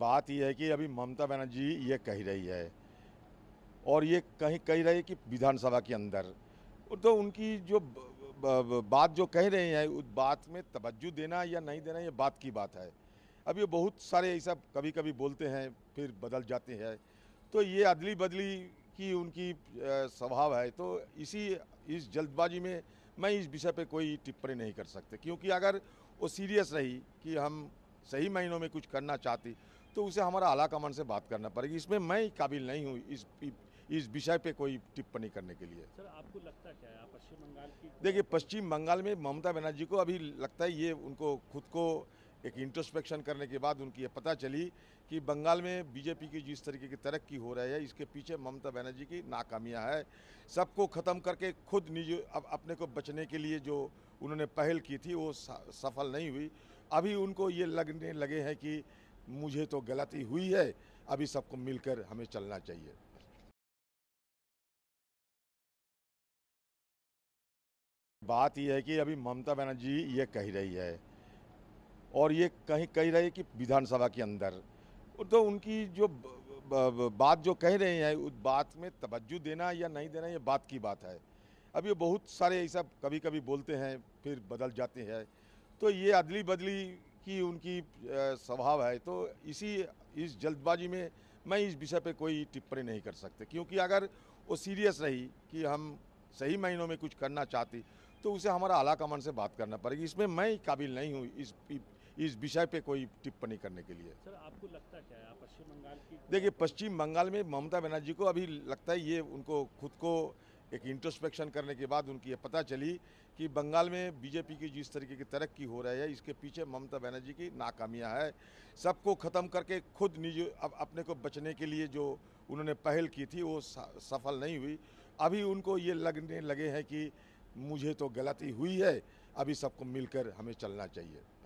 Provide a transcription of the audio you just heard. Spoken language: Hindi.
बात यह है कि अभी ममता बनर्जी ये कह रही है और ये कहीं कह रही है कि विधानसभा के अंदर तो उनकी जो बात जो कह रहे हैं उस बात में तवज्जो देना या नहीं देना ये बात की बात है अब ये बहुत सारे ऐसा कभी कभी बोलते हैं फिर बदल जाते हैं तो ये अदली बदली की उनकी स्वभाव है तो इसी इस जल्दबाजी में मैं इस विषय पे कोई टिप्पणी नहीं कर सकते क्योंकि अगर वो सीरियस रही कि हम सही महीनों में कुछ करना चाहती तो उसे हमारा आला कमान से बात करना पड़ेगी इसमें मैं काबिल नहीं हूँ इस इस विषय पे कोई टिप्पणी करने के लिए सर आपको लगता क्या है पश्चिम बंगाल की देखिए पश्चिम बंगाल में ममता बनर्जी को अभी लगता है ये उनको खुद को एक इंट्रोस्पेक्शन करने के बाद उनकी ये पता चली कि बंगाल में बीजेपी की जिस तरीके की तरक्की हो रही है इसके पीछे ममता बनर्जी की नाकामियां है सबको ख़त्म करके खुद निज अब अपने को बचने के लिए जो उन्होंने पहल की थी वो सफल नहीं हुई अभी उनको ये लगने लगे हैं कि मुझे तो गलती हुई है अभी सबको मिलकर हमें चलना चाहिए बात यह है कि अभी ममता बनर्जी ये कह रही है और ये कहीं कह रही है कि विधानसभा के अंदर तो उनकी जो बात जो कह रहे हैं उस बात में तवज्जो देना या नहीं देना ये बात की बात है अब ये बहुत सारे ऐसा कभी कभी बोलते हैं फिर बदल जाते हैं तो ये अदली बदली कि उनकी स्वभाव है तो इसी इस जल्दबाजी में मैं इस विषय पे कोई टिप्पणी नहीं कर सकते क्योंकि अगर वो सीरियस रही कि हम सही महीनों में कुछ करना चाहती तो उसे हमारा आला से बात करना पड़ेगी इसमें मैं काबिल नहीं हूँ इस इस विषय पे कोई टिप्पणी करने के लिए सर आपको लगता क्या है पश्चिम बंगाल की देखिए पश्चिम बंगाल में ममता बनर्जी को अभी लगता है ये उनको खुद को एक इंट्रोस्पेक्शन करने के बाद उनकी ये पता चली कि बंगाल में बीजेपी की जिस तरीके की तरक्की हो रही है इसके पीछे ममता बनर्जी की नाकामियां है सबको ख़त्म करके खुद निज अब अपने को बचने के लिए जो उन्होंने पहल की थी वो सफल नहीं हुई अभी उनको ये लगने लगे हैं कि मुझे तो गलती हुई है अभी सबको मिलकर हमें चलना चाहिए